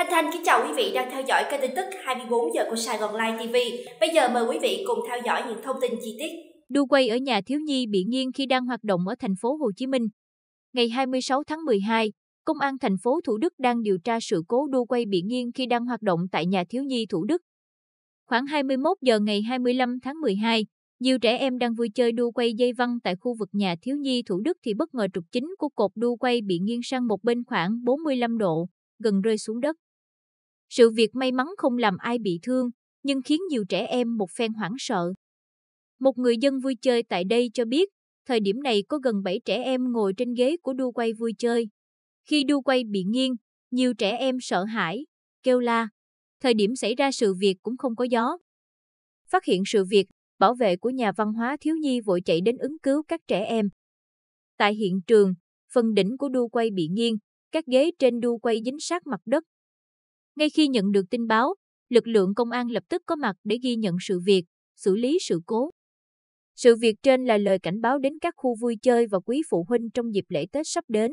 Thanh Thanh kính chào quý vị đang theo dõi kênh tin tức 24 giờ của Sài Gòn Live TV. Bây giờ mời quý vị cùng theo dõi những thông tin chi tiết. Đu quay ở nhà thiếu nhi bị nghiêng khi đang hoạt động ở thành phố Hồ Chí Minh. Ngày 26 tháng 12, Công an thành phố Thủ Đức đang điều tra sự cố đu quay bị nghiêng khi đang hoạt động tại nhà thiếu nhi Thủ Đức. Khoảng 21 giờ ngày 25 tháng 12, nhiều trẻ em đang vui chơi đu quay dây văng tại khu vực nhà thiếu nhi Thủ Đức thì bất ngờ trục chính của cột đu quay bị nghiêng sang một bên khoảng 45 độ, gần rơi xuống đất. Sự việc may mắn không làm ai bị thương, nhưng khiến nhiều trẻ em một phen hoảng sợ. Một người dân vui chơi tại đây cho biết, thời điểm này có gần 7 trẻ em ngồi trên ghế của đu quay vui chơi. Khi đu quay bị nghiêng, nhiều trẻ em sợ hãi, kêu la. Thời điểm xảy ra sự việc cũng không có gió. Phát hiện sự việc, bảo vệ của nhà văn hóa thiếu nhi vội chạy đến ứng cứu các trẻ em. Tại hiện trường, phần đỉnh của đu quay bị nghiêng, các ghế trên đu quay dính sát mặt đất, ngay khi nhận được tin báo, lực lượng công an lập tức có mặt để ghi nhận sự việc, xử lý sự cố. Sự việc trên là lời cảnh báo đến các khu vui chơi và quý phụ huynh trong dịp lễ Tết sắp đến.